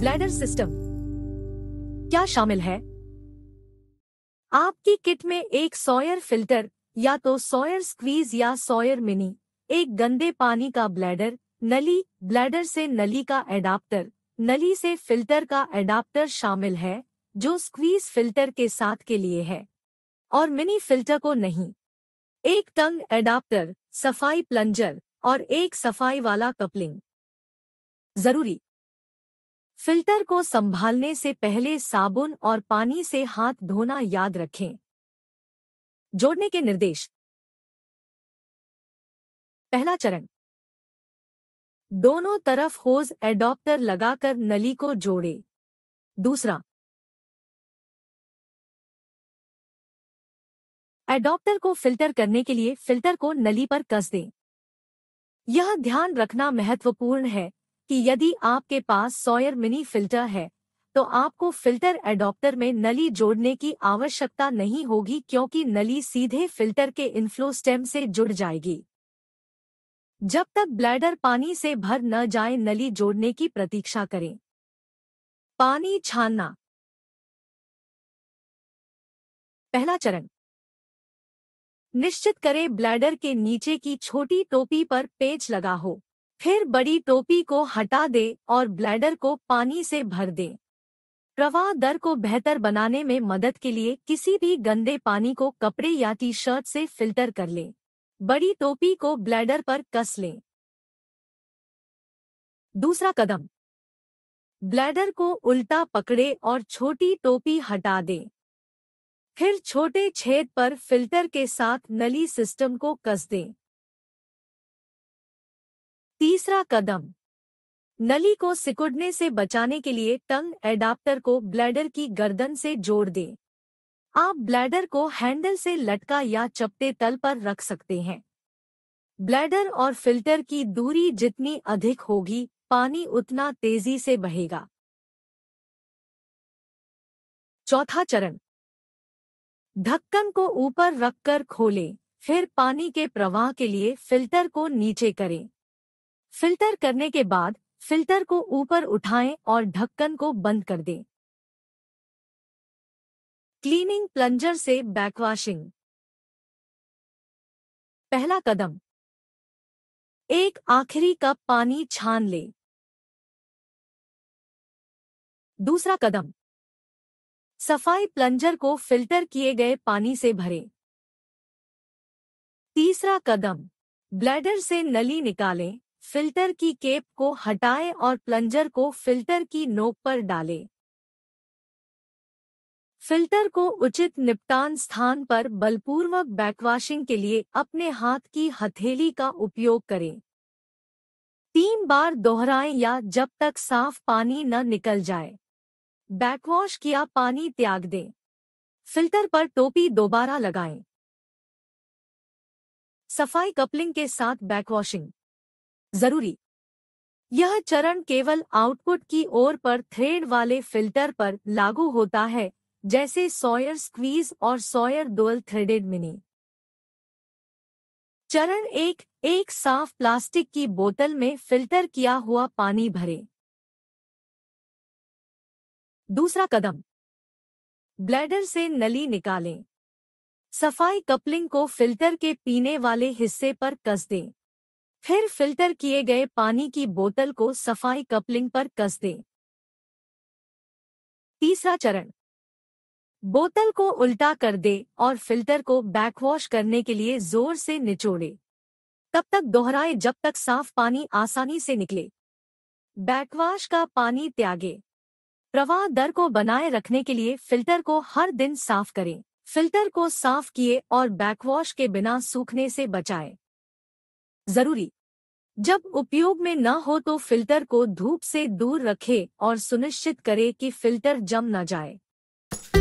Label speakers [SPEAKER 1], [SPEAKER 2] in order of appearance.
[SPEAKER 1] Bladder system क्या शामिल है आपकी किट में एक सॉयर फिल्टर या तो सॉयर स्क्वीज या सॉयर मिनी एक गंदे पानी का ब्लैडर नली ब्लैडर से नली का एडाप्टर नली से फिल्टर का एडाप्टर शामिल है जो स्क्वीज फिल्टर के साथ के लिए है और मिनी फिल्टर को नहीं एक टंग एडाप्टर सफाई प्लंजर और एक सफाई वाला कपलिंग जरूरी फिल्टर को संभालने से पहले साबुन और पानी से हाथ धोना याद रखें
[SPEAKER 2] जोड़ने के निर्देश पहला चरण दोनों तरफ होज एडॉप्टर लगाकर नली को जोड़े दूसरा एडॉप्टर को फिल्टर करने के लिए फिल्टर को नली पर कस दें
[SPEAKER 1] यह ध्यान रखना महत्वपूर्ण है कि यदि आपके पास सॉयर मिनी फिल्टर है तो आपको फिल्टर एडॉप्टर में नली जोड़ने की आवश्यकता नहीं होगी क्योंकि नली सीधे फिल्टर के इन्फ्लो स्टेम से जुड़ जाएगी जब तक ब्लैडर पानी से भर न जाए नली जोड़ने की प्रतीक्षा करें
[SPEAKER 2] पानी छानना पहला चरण निश्चित करें ब्लैडर के नीचे की छोटी टोपी
[SPEAKER 1] पर पेच लगा हो फिर बड़ी टोपी को हटा दे और ब्लैडर को पानी से भर दे प्रवाह दर को बेहतर बनाने में मदद के लिए किसी भी गंदे पानी को कपड़े या टी शर्ट से फिल्टर कर लें बड़ी टोपी को ब्लैडर पर
[SPEAKER 2] कस लें दूसरा कदम ब्लैडर को उल्टा पकड़े और छोटी टोपी हटा दें फिर
[SPEAKER 1] छोटे छेद पर फिल्टर के साथ नली सिस्टम को कस दें तीसरा कदम नली को सिकुड़ने से बचाने के लिए टंग एडाप्टर को ब्लैडर की गर्दन से जोड़ दें आप ब्लैडर को हैंडल से लटका या चपटे तल पर रख सकते हैं ब्लैडर
[SPEAKER 2] और फिल्टर की दूरी जितनी अधिक होगी पानी उतना तेजी से बहेगा चौथा चरण ढक्कन को ऊपर रखकर खोलें, फिर पानी के प्रवाह के लिए फिल्टर को
[SPEAKER 1] नीचे करें फिल्टर करने के बाद फिल्टर को ऊपर उठाएं और
[SPEAKER 2] ढक्कन को बंद कर दें क्लीनिंग प्लंजर से बैकवाशिंग पहला कदम एक आखिरी कप पानी छान ले दूसरा कदम सफाई प्लंजर को फिल्टर किए गए पानी से भरें तीसरा कदम ब्लैडर से
[SPEAKER 1] नली निकालें फिल्टर की केप को हटाएं और प्लंजर को फिल्टर की नोक पर डालें फिल्टर को उचित निपटान स्थान पर बलपूर्वक बैकवाशिंग के लिए अपने हाथ की हथेली का उपयोग करें तीन बार दोहराएं या जब तक साफ पानी न निकल जाए बैकवॉश किया पानी त्याग दें फिल्टर पर टोपी दोबारा लगाएं सफाई कपलिंग के साथ बैकवॉशिंग जरूरी यह चरण केवल आउटपुट की ओर पर थ्रेड वाले फिल्टर पर लागू होता है जैसे सॉयर स्क्वीज और सॉयर डोअल थ्रेडेड मिनी चरण एक एक साफ प्लास्टिक की बोतल में फिल्टर किया हुआ पानी भरे दूसरा कदम ब्लैडर से नली निकालें सफाई कपलिंग को फिल्टर के पीने वाले हिस्से पर कस दें फिर फिल्टर किए गए पानी की बोतल को सफाई कपलिंग पर कस दें तीसरा चरण बोतल को उल्टा कर दे और फिल्टर को बैकवॉश करने के लिए जोर से निचोड़े तब तक दोहराए जब तक साफ पानी आसानी से निकले बैकवॉश का पानी त्यागे प्रवाह दर को बनाए रखने के लिए फिल्टर को हर दिन साफ करें फिल्टर को साफ किए और बैकवॉश के बिना सूखने से बचाएं। जरूरी जब उपयोग में न हो तो फिल्टर को धूप से दूर रखें और सुनिश्चित करें कि फिल्टर जम न जाए